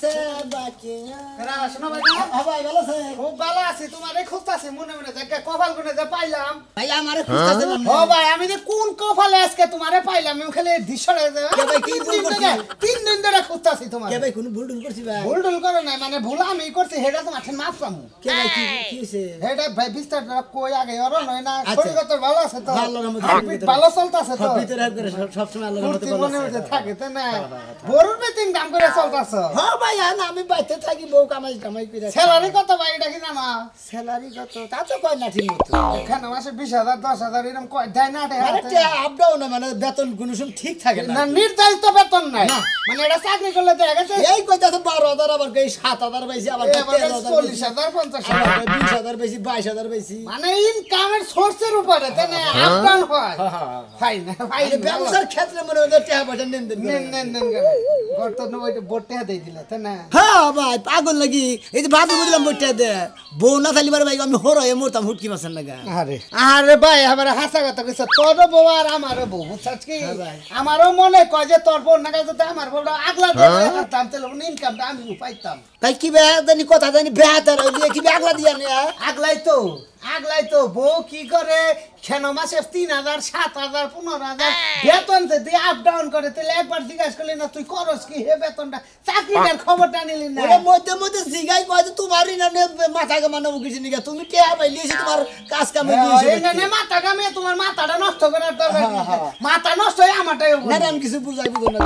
собаки. А? হ্যাঁ, হ্যাঁ হ্যাঁ? আমি কোন আজকে তোমারে পাইলাম খালি খুঁজতাছি মানে তোমার কই আগে নয় না আচ্ছা। ভালো চলতাছে তো ভিতরে থাকে কাম করে ভাই আমি বাইতে থাকি বউ কামে কামাই কামাই করে স্যালারি কত ভাই এটা কি জানা স্যালারি কত তা তো কয় না ঠিক মতো এখানে মাসে বিশ হাজার দশ হাজার এরকম কয় দেয় না আপ ডাউন মানে বেতন কোনো সময় ঠিক থাকে না নির্ধারিত বেতন নাই মানে এটা চাকরি করলে তো গেছে এই কইতে তো বারো হাজার আবার কই সাত হাজার বেশি আবার চল্লিশ হাজার পঞ্চাশ হাজার বিশ হাজার বেশি বাইশ বেশি মানে ইনকামের সোর্সের উপরে তাই না আপ হ্যাঁ। ডাউন হয় ভাই হ্যাঁ, ভাই হ্যাঁ, ব্যবসার ক্ষেত্রে মনে হয় টাকা পয়সা নেন নেন নেন নেন গর্তন ওইটা বোর্ড টাকা দিয়ে দিলে না হ্যাঁ ভাই পাগল লাগি এই যে ভাবি বুঝলাম বইটা দে বউ না থাকলে ভাই আমি হর হয়ে মরতাম হুটকি মাছের নাগা আরে আরে ভাই আমার হাসা কথা কইছ তোর বউ আর আমারও বউ বুঝছাস কি হ্যাঁ আমারও মনে কয় যে তোর বউ নাগা যদি আমার বউটা আগলা দিতাম তাহলে ইনকাম আমি পাইতাম তাই কি বেহা জানি কথা জানি বেহাতার কি আগলা দিয়া হ্যাঁ? আগলাই তো আগলাই তো বউ কি করে কেন মাসে তিন হাজার সাত হাজার পনেরো হাজার বেতন যদি আপ ডাউন করে তাহলে একবার জিজ্ঞাসা করলি না তুই করস কি হে বেতনটা চাকরিটার খবরটা নিলি না মধ্যে মধ্যে জিগাই কয় যে তোমার ইনানে মাথা কামানো কিছু নিগা তুমি কে হাবাই লিয়েছি তোমার কাজ কামে মাথা কামে তোমার মাথাটা নষ্ট করার দরকার মাথা নষ্ট হয়ে আমারটাই না আমি কিছু বুঝাই বুঝো না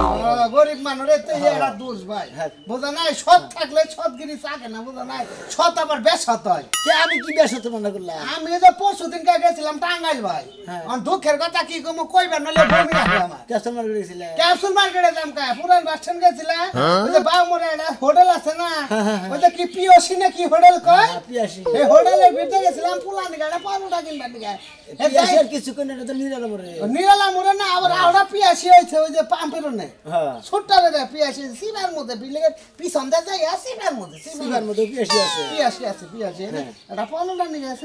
গরিব মানুষ মানুষের তুই হ্যাঁ, এরা দোষ ভাই হ্যাঁ। বোঝা নাই সৎ থাকলে সৎগিরি থাকে না বোঝা নাই সৎ আবার বেসত হয় কে আমি কি বেসতে মনে করি করলাম আমি যে পরশু দিন কে গেছিলাম টাঙ্গাইল ভাই হ্যাঁ। দুঃখের কথা কি কম কইবার নলে ভূমি রাখি আমার ক্যাপসুল মার্কেটে গেছিলে ক্যাপসুল মার্কেটে যাম কা পুরান বাস স্ট্যান্ড গেছিলে হ্যাঁ। ওই যে বাউ মোড়ে একটা হোটেল আছে না হ্যাঁ, ওই যে কি পিওসি না কি হোটেল কয় পিওসি এই হোটেলের ভিতরে গেছিলাম পুলান গাড়া পারুটা কিনবার দিকে পিয়াসির কিছু কোন এটা তো নিরালা মোড়ে নিরালা মোড়ে না আবার আওড়া পিয়াসি হইছে আছে পিয়াসি এটা পালনটা নিয়ে আছে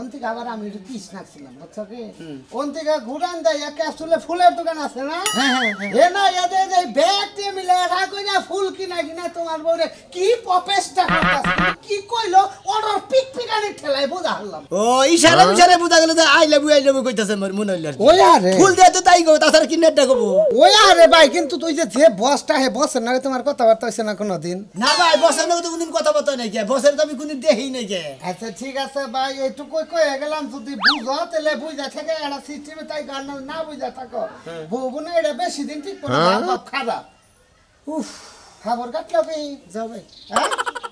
ওন আবার আমি একটু বুঝছো কি ঘুরান দেয় এক ফুলের দোকান আছে না হ্যাঁ, হ্যাঁ, হ্যাঁ। এ না এদের মিলে না ফুল কিনা কিনা তোমার বউরে কি প্রপেসটা কি কইলো অর্ডার পিক পিকানি ঠেলায় বোঝা হলাম ও ইশারা ইশারা বুঝা গেল যে আই লাভ আই কইতাছে মোর ওই আরে ফুল দিয়ে তো তাই গো তাছাড়া কি নেট ডাকবো ওই আরে ভাই কিন্তু তুই যে যে বসটা হে বসের না তোমার কথাবার্তা হইছে না কোনোদিন না ভাই বসের না তো কোনদিন কথাবার্তা নাই গে বসের তো আমি কোনদিন দেখি নাই গে আচ্ছা ঠিক আছে ভাই এইটুকু কয়ে গেলাম যদি বুঝো তাহলে বুঝা থাকে এটা সিস্টেমে তাই গান না বুঝা থাকো হ্যাঁ। বউ না বেশি দিন ঠিক করে হ্যাঁ। খারাপ উফ খাবার কাটলো কি যাবে হ্যাঁ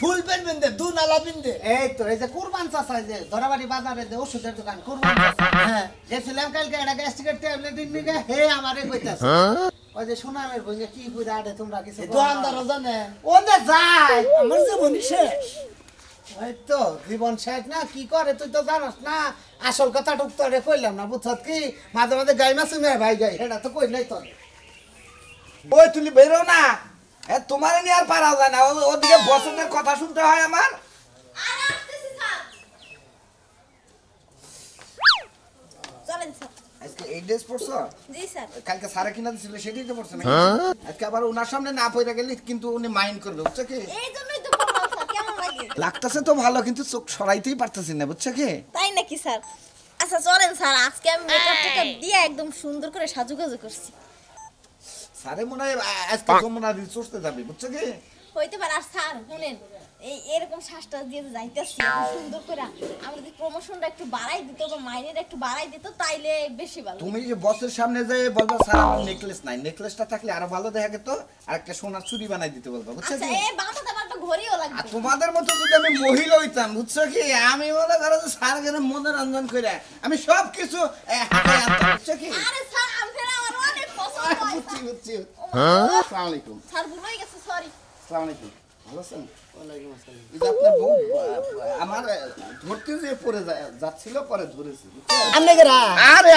ফুল পেন দু নালা এই তো এই যে কুরবান বাজারে ওষুধের দোকান হ্যাঁ। হ্যাঁ। কি যায় জীবন শেষ ওই তো জীবন না কি করে তুই তো জানাস না আসল কথা রে কইলাম না বুঝছ কি মাঝে মাঝে গাই মাসে ভাই গাই এটা তো কইলাই তোর ওই তুলি বেরো না তোমার নিয়ে আর পারা যায় না ওদিকে বসন্তের কথা শুনতে হয় আমার হ্যাঁ? সাজুগাজু চোখ সরাইতেই না বুঝছো কি তাই নাকি আচ্ছা চলেন স্যার আজকে আমি একদম সুন্দর করে করছি সারে মনে হয় আজকে তোমরা যাবে বুঝছো কি হইতে পারে আর স্যার শুনেন এই এরকম শ্বাসটা দিয়ে যাইতেছি সুন্দর করে আমরা যদি প্রমোশনটা একটু বাড়াই দিত বা মাইনেটা একটু বাড়াই দিত তাইলে বেশি ভালো তুমি যে বসের সামনে যাই বলবো স্যার আমার নেকলেস নাই নেকলেসটা থাকলে আরো ভালো দেখা যেত আর একটা সোনার চুরি বানাই দিতে বলবো বুঝছো আচ্ছা, কি লাগবে তোমাদের মতো যদি আমি মহিলা হইতাম বুঝছো কি আমি মনে করো যে স্যার মনোরঞ্জন করে আমি সব কিছু বুঝছো কি আরে স্যার আমি বুঝছি হ্যাঁ?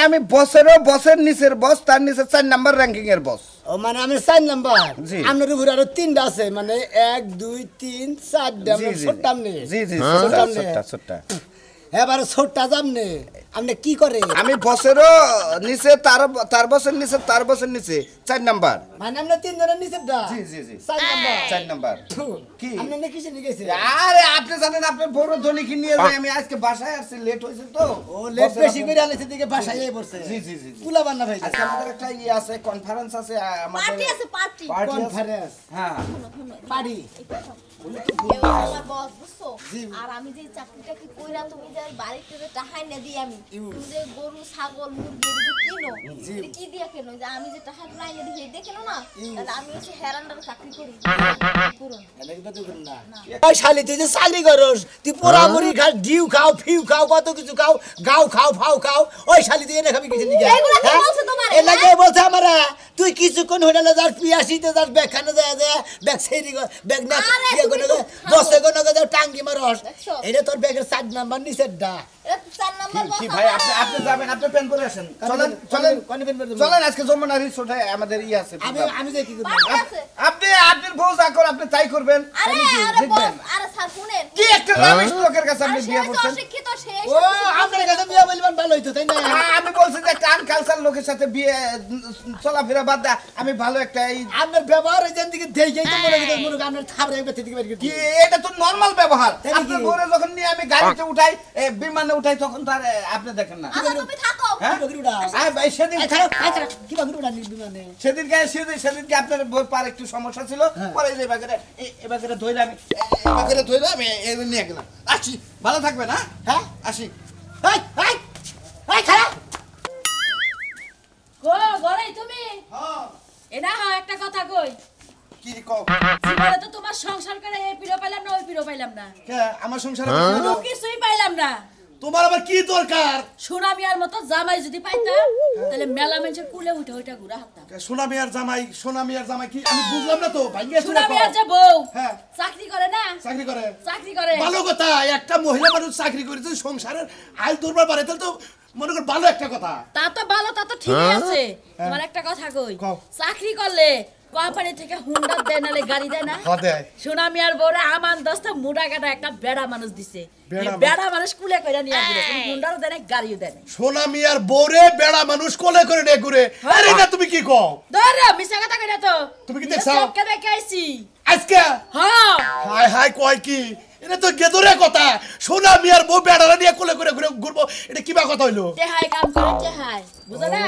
আমি বসের নিচের বস তার নিচে চার নাম্বার র্যাঙ্কিং এর বস মানে আমি চার নাম্বার আপনার উপরে আরো তিনটা আছে মানে এক দুই তিন চার মানে জি জি জি জি হ্যাঁ ছোট্টা যাম আপনি কি করে আমি বছরও নিচে তার তার বছর নিচে তার বছর নিচে চার নাম্বার মানে আমরা তিন জনের নিচে জি জি জি চার নাম্বার চার নাম্বার কি আপনি নাকি কিসে নিয়ে আরে আপনি জানেন আপনার বড় ধনি কি নিয়ে যাই আমি আজকে বাসায় আসছি লেট হয়েছে তো ও লেট বেশি করে আলেছে দিকে বাসায় যাই পড়ছে জি জি জি তুলা বান্না ভাই আজকে আমাদের একটা ই ইয়ে আছে কনফারেন্স আছে আমাদের পার্টি আছে পার্টি কনফারেন্স হ্যাঁ পার্টি আর আমি যে চাকরিটা কি কইরা তুমি যে বাড়িতে টাকা এনে দিই আমি ইউজ যে তুই হ্যাঁ? ডিউ ফিউ কিছু গাও এনে হ্যাঁ? হ্যাঁ? তুই কিছুক্ষণ হোটেলে যার পিয়াশি যার ব্যাখ্যা যায় যায় ব্যাগ না ইয়ে করে টাঙ্গি মারস এটা তোর ব্যাগের চার নাম্বার নিচের ডা ভাই আপনি আপনি যাবেন আপনি আজকে হ্যাঁ, আমাদের ইয়ে আছে আমি কি আপনি আপনি তাই করবেন কি একটা লোকের হ্যাঁ? কাছে আপনি বিয়ে করছেন হ্যাঁ, আমি ভালো একটা হ্যাঁ। হ্যাঁ। বিমানে উঠাই তখন আর আপনি দেখেন না আচ্ছা, আচ্ছা, আচ্ছা, সেদিন সেদিনকে আপনার পার একটু সমস্যা ছিল পরে যে এবারে ধরে আমি ধরে আমি নিয়ে গেলাম আসি ভালো থাকবে না হ্যাঁ আসি হ্যাঁ। একটা কথা তোমার সংসার করে পাইলাম না ওই পিড়ো পাইলাম না আমার সংসার হ্যাঁ? কিছুই পাইলাম না তোমার আবার কি দরকার সোনা মিয়ার মতো জামাই যদি পাইতাম তাহলে মেলা মানুষের কুলে উঠে ওইটা ঘুরা হাঁটতাম সোনা মিয়ার জামাই সোনা মিয়ার জামাই কি আমি বুঝলাম না তো ভাঙ্গে সোনা মিয়ার যে বউ হ্যাঁ চাকরি করে না চাকরি করে চাকরি করে ভালো কথা একটা মহিলা মানুষ চাকরি করে যদি সংসারের আয় দুর্বার পারে তাহলে তো মনে কর ভালো একটা কথা তা তো ভালো তা তো ঠিকই হ্যাঁ। আছে হ্যাঁ। তোমার একটা কথা কই চাকরি করলে কোম্পানি থেকে হুন্ডা দেয় নালে গাড়ি দেয় না শোনা হ্যাঁ, মিয়ার বউরে আমার দশটা মোটা কাটা একটা বেড়া মানুষ দিছে বেড়া মানুষ কুলে করে নিয়ে ঘুরে হুন্ডারও দেয় না গাড়িও দেয় না সোনা মিয়ার বউরে বেড়া মানুষ কোলে করে নিয়ে ঘুরে হ্যাঁ। আরে না তুমি কি কও ধর মিছা কথা কইরা তো তুমি কি দেখছো কে দেখে আইছি আজকে হ্যাঁ হাই হাই কয় কি এটা তো গেদরে কথা সোনা মিয়ার বউ বেড়ারা নিয়ে কোলে করে ঘুরে ঘুরবো এটা কিবা কথা হইলো টেহাই কাম করে টেহাই বুঝলে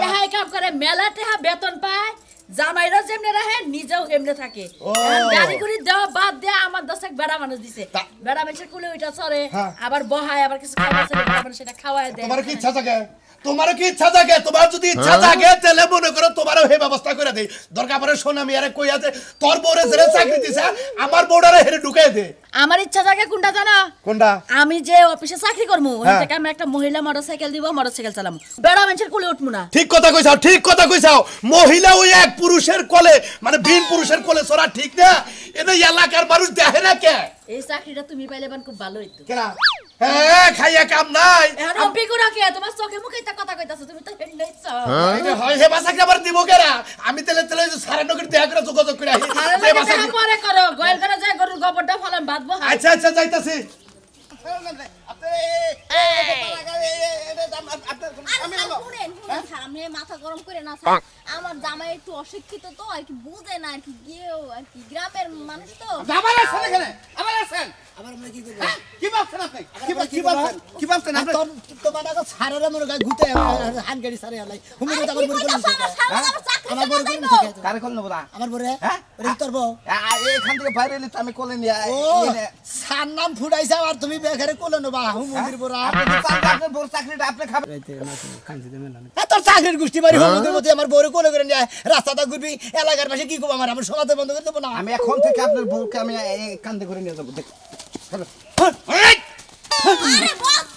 টেহাই কাম করে মেলা তেহা বেতন পায় জামাইরা যেমনে রাখে নিজেও হেমনে থাকে গাড়ি গুড়ি দেওয়া বাদ দেয়া আমার দশেক বেড়া মানুষ দিছে বেড়া মানুষের কুলে ওইটা চড়ে হ্যাঁ। আবার বহায় আবার কিছু খাওয়া সেটা খাওয়ায় দেয় তোমার কি ইচ্ছা থাকে তোমার কি ইচ্ছা থাকে তোমার যদি ইচ্ছা থাকে হ্যাঁ। তাহলে মনে করো তোমারও হে ব্যবস্থা করে দেয় দরকার পরে সোনা মিয়ারে কই আছে তোর বউরে জেলে চাকরি দিছে আমার বউরে হেরে ঢুকাই দে আমার ইচ্ছা থাকে কোনটা জানো কোনটা আমি যে অফিসে চাকরি করবো হ্যাঁ। থেকে আমি একটা মহিলা মোটরসাইকেল দিব মোটরসাইকেল চালাম বেড়া মানুষের কোলে উঠবো না ঠিক কথা কইছাও ঠিক কথা কইছাও মহিলা ওই এক পুরুষের কোলে মানে ভিন পুরুষের কোলে সরা ঠিক না এটা এলাকার মানুষ দেখে না কে এই চাকরিটা তুমি পাইলে বান খুব ভালো হইতো হ্যাঁ খাইয়া কাম নাই তোমার চোখে মুখে তা কথা কইতাছ তুমি তো হেড নাই হ্যাঁ? হয় হে বাসা কেরা আমি তেলে তেলে সারা নগর দেয়া করে যোগাযোগ বাসা পরে করো করে গোবরটা ফলাম বাদবো আচ্ছা আচ্ছা যাইতাছি আমি মাথা গরম করে না আমার জামাই একটু অশিক্ষিত তো আর কি বুঝে না আর কি গিয়েও আর কি গ্রামের মানুষ তো আচ্ছা, আবার আসেন এখানে আবার আসেন আবার আমরা কি করব হ্যাঁ, কি ভাবছেন আপনি কি কি কি ভাবছেন আপনি তো তো বাবা ছাড়ারে মোর গায় ঘুতে হাত গাড়ি ছাড়ে আলাই হুমি তো আবার বলি আমার নাম ফুটাইছে আর তুমি বেকারে কলে নবা হু মন্দির হ্যাঁ? বড় আপনি বড় চাকরিটা আপনি খাবেন তোর চাকরির গোষ্ঠী বাড়ি হ্যাঁ? আমার বউরে কলে করে নিয়ে রাস্তাটা ঘুরবি এলাকার পাশে কি করবো আমার আমার সমাজে বন্ধ করে দেবো না আমি এখন থেকে আপনার বউকে আমি কান্দে করে নিয়ে যাবো দেখ হ্যাঁ।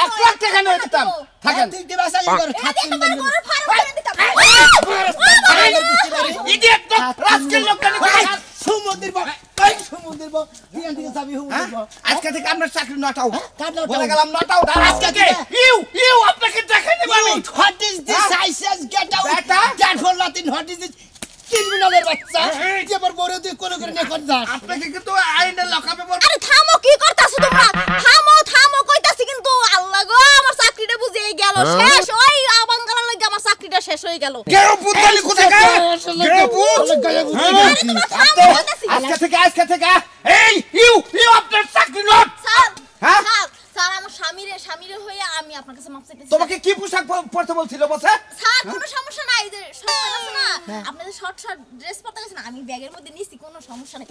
এক লাখ টাকা নিয়ে দিতাম থাকেন হ্যাঁ। হ্যাঁ? আজকে থেকে আপনার চাকরি নটাও হ্যাঁ, বলে গেলাম নটাও আজকে থেকে ইউ ইউ আপনাকে দেখে নেব আমি হোয়াট ইজ দিস আইসিএস বড় তুই কোন করে আপনাকে কিন্তু আইনের লকাবে হ্যাঁ? শেষ ওই আবাঙ্গালা লাগি আমার চাকরিটা শেষ হয়ে গেল গেরো পুতালি কোথায় হ্যাঁ, গেরো পুত হ্যাঁ, আজকে থেকে আজকে থেকে এই ইউ ইউ আপনার চাকরি নট আমি পরতে বলছিল বসে কোনো সমস্যা নাই যে আপনাদের শর্ট শর্ট ড্রেস পরতে গেছেন আমি ব্যাগের মধ্যে নিয়েছি কোনো সমস্যা নাই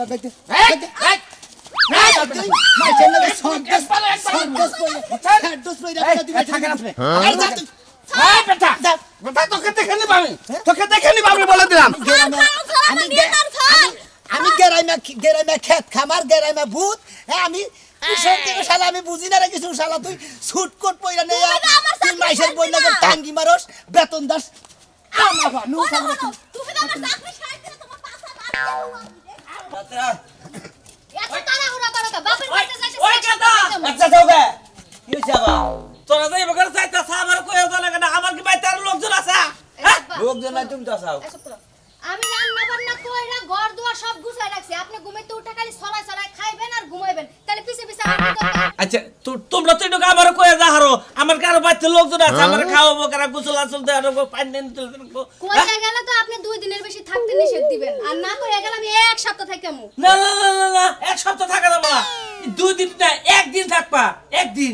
অ্যাড্রেস পাই রাখা দিবে থাকেন আপনি আরে যা হ্যাঁ বেটা বেটা তোকে দেখে নিব আমি হ্যাঁ? তোকে দেখে নিব আমি বলে দিলাম আমি আমি গেরাইমা গেরাইমা খেত খামার গেরাইমা ভূত হ্যাঁ আমি শালা আমি বুঝি না কিছু শালা তুই সুট কোট পইরা নে তুই মাইশের বই লাগে টাঙ্গি মারস বেতন দাস আমা নু সামনে তুমি আমার চাকরি ছাড় দিলে তোমার পাছা বাদ দেবো আমি রে এত তারা হুরা করো বাপের কাছে যাইতে আচ্ছা যাও দুই দিনের বেশি থাকতে নিষেধ দিবেন আর না কয়ে গেল এক সপ্তাহ থাকি না এক সপ্তাহ থাকা যাবো দুই দিন একদিন থাকবা একদিন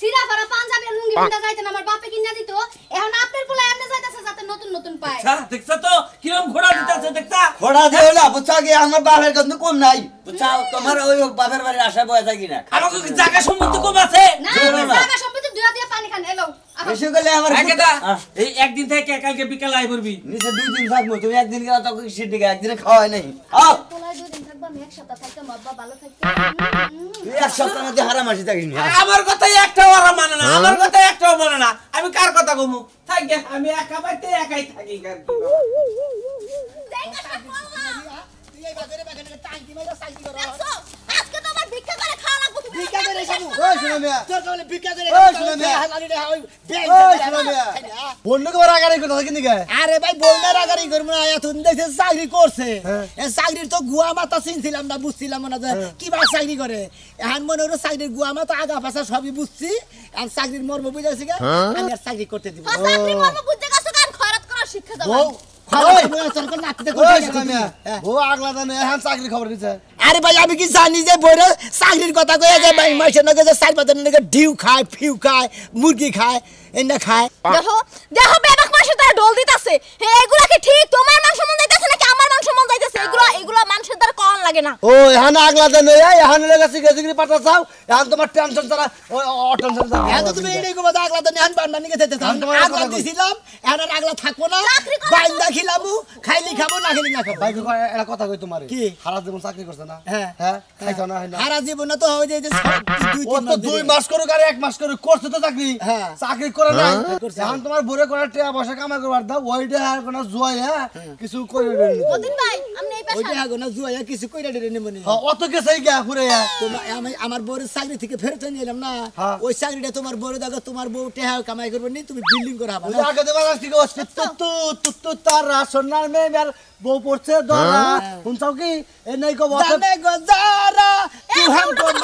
সিরা ফারা পাঞ্জাবের লুঙ্গি পিন্ডা যাইতেন আমার বাপে কিনা দিত এখন আপনার পোলা এমনি যাইতাছে যাতে নতুন নতুন পায় আচ্ছা দেখছ তো কিরম ঘোড়া দিতাছে দেখতা ঘোড়া দিও না বুঝছো কি আমার বাপের গন্ধ কম নাই বুঝছো তোমার ওই বাপের বাড়ির আশা বয়া যায় কিনা আর কি জায়গা সম্পত্তি কম আছে না জায়গা সম্পত্তি দুয়া দিয়ে পানি খান এলো আমার একদিন থেকে দুই দিন একদিন আমার মানে না হ্যাঁ? আমার মানে না আমি কার কথা কমু থাকবে আমি একা একাই থাকি ভিক্ষা করে সামু ওই শুনো মিয়া হ্যাঁ। হ্যাঁ। চাকরির তো গুয়া মাথা চিনছিলাম হ্যাঁ। বুঝছি আর চাকরির মর্ম বুঝাইছি গে আমি আর চাকরি করতে চাকরির খবর দিছে আরে ভাই আমি কি জানি যে বইরে চাকরির কথা কয়ে যে ভাই হ্যাঁ। মাইসের নাকি যে চার পাঁচের নাকি ডিউ খায় ফিউ খায় মুরগি খায় এন্ডা খায় দেখো দেখো বেবাক মাসে তারা ডোল দিতাছে এগুলা কি ঠিক তোমার মাংস মন যাইতাছে নাকি আমার মাংস মন যাইতাছে এগুলা এগুলা মানুষের দ্বারা কোন লাগে না ও এখন আগলা দেন এই এখন লাগা সিগে সিগে পাতা চাও এখন তোমার টেনশন তারা ও টেনশন দাও এখন তুমি হ্যাঁ। এই কবা আগলা দেন এখন বান্না নিকে গেতে দাও আগলা দিছিলাম এখন আগলা থাকবো না বাইন্দা খিলামু খাইলি খাবো না খেলি না খাবো ভাই কথা কই কি হারা জীবন চাকরি করছ না হ্যাঁ হ্যাঁ খাইছ না না হারা জীবন তো যে হ্যাঁ। দুই তিন তো দুই মাস আর এক মাস করছ তো চাকরি হ্যাঁ চাকরি করে না হ্যাঁ। এখন তোমার করবার ওইটা আর কোন হ্যাঁ? কিছু ওদিন ভাই আমার বড় চাকরি থেকে ফেরত না ওই চাকরিটা তোমার বড় দাগা তোমার বউ টাকা কামাই করবে তুমি বিল্ডিং করাবো আগে দেবা বউ পড়ছে দরা হ্যাঁ। শুনছ কি এ নাই গো বতে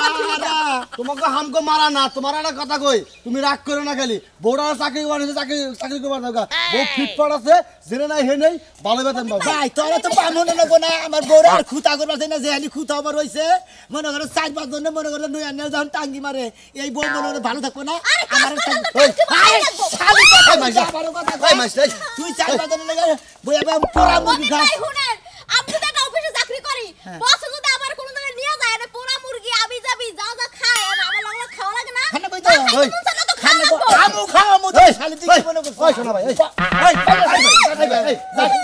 তোমাকে হামকো মারা না তোমার একটা কথা কই তুমি রাগ করো না খালি বউরা চাকরি বানিয়েছে চাকরি চাকরি করবার থাকা বউ ফিটফাট আছে জেনে নাই হে নেই ভালো বেতন পাবো ভাই তোরা তো পামনে নেব না আমার বউরা খুঁতা করবার না যে হালি খুঁতা আমার হইছে মনে করো চার পাঁচ জন মনে করো নুই আনে যখন টাঙ্গি মারে এই বউ মনে করো ভালো থাকবো না আমার তুই চার পাঁচ জনের বই আমি পোড়া আমি যদি একটা অফিসে চাকরি করি বস যদি আমার কোনো জায়গায় নিয়ে যায় না পোনা মুরগি আমি যাবি যা যা খায় আর আমার লাগলে খাওয়া লাগে না খানা কই তো ওই খামু খামু শালি দিকে মনে কই শোনা ভাই ওই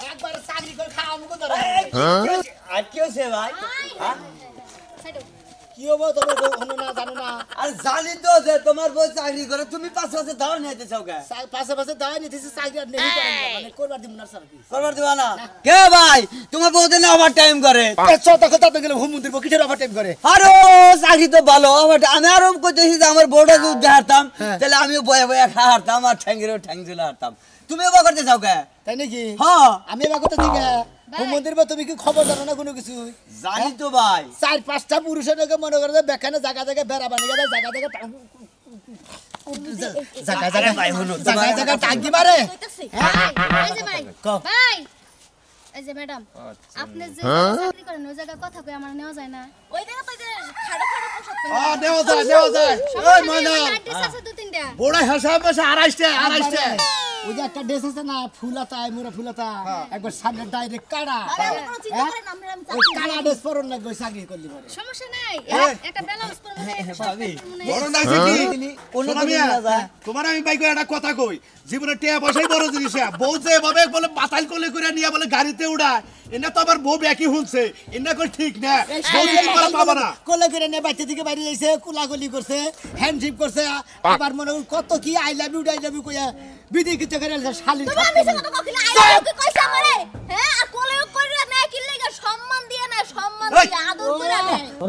হ্যাঁ? হ্যাঁ? তোমার বউ হলো টাইম করে হুম মন্দির মানে বউ কিঠের আমি আরো কইতেছি যে আমার বউটা দুধ দেখাতাম হ্যাঁ। আমি বয়ে বয়ে হারতাম আর ঠ্যাং ঠ্যাং হারতাম তুমি অবাক করতে চাও কে তাই নাকি হ্যাঁ আমি অবাক করতে চাই মন্দির বা তুমি কি খবর জানো না কোনো কিছু জানি হ্যাঁ? তো ভাই চার পাঁচটা পুরুষের নাকি মনে করে বেখানে জায়গা জায়গায় বেড়া বানিয়ে যায় জায়গা জায়গা জায়গা জায়গা ভাই হলো জায়গা জায়গা টাঙ্গি মারে হ্যাঁ? ভাই এই যে ম্যাডাম আচ্ছা। আপনি যে হ্যাঁ? করেন ওই জায়গা কথা কই আমার নেওয়া যায় না ওই জায়গা তো যে খাড়া যায় যায় ওই মানা বড় ওই যে একটা ড্রেস আছে না ফুলাতা মোরা ফুলাতা হ্যাঁ। একবার সামনে ডাইরেক্ট কাড়া হ্যাঁ? ওই কাড়া ড্রেস পরন না করলি পরে সমস্যা নাই হ্যাঁ? একটা আমি কথা কই জীবনে টিয়া বসাই বড় জিনিস বউ যে এভাবে বলে বাতাল কোলে করে নিয়ে বলে গাড়িতে উড়ায় এনে তো আবার বউ ব্যাকি হুনছে এনে কই ঠিক না পাবা না কোলে করে নে বাইতে থেকে বাইরে যাইছে কোলাগুলি করছে হ্যান্ডশিপ করছে আবার মনে কত কি I love you I love you কইয়া বিধি কি করে আলছে শালি তুমি আমি সে কথা কইলা আই লাভ ইউ কইছে আমারে হ্যাঁ আর কোলে করে মেয়ে কি লাগা সম্মান টাকা দি হ্যাঁ, হ্যাঁ, হ্যাঁ।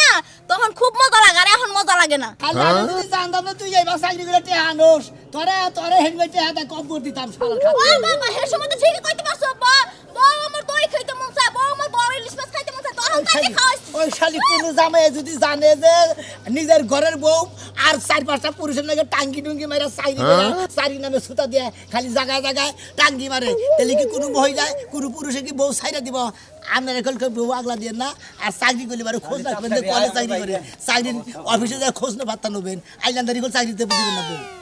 না তখন খুব মজা লাগে আর এখন মজা লাগে না জানতাম তুই এইবার দিতাম সারা ঠিকই কইতে পারছো বউ আমার দই খাইতে মন চায় বউ ওই শালি কোনো জামাই যদি নিজের ঘরের বউ আর চার পাঁচটা পুরুষের নাকি টাঙ্গি টুঙ্গি মেরে চাই চারি নামে সুতা দিয়ে খালি জায়গায় জায়গায় টাঙ্গি মারে তাহলে কি কোনো বই যায় কোনো পুরুষে কি বউ সাইরা দিব আপনার এখন বউ আগলা দিয়ে না আর চাকরি করলে বারে খোঁজ রাখবেন কলেজ চাকরি করে চাকরি অফিসে যায় খোঁজ না বার্তা নেবেন আইলান্দারি করে চাকরিতে দিবেন না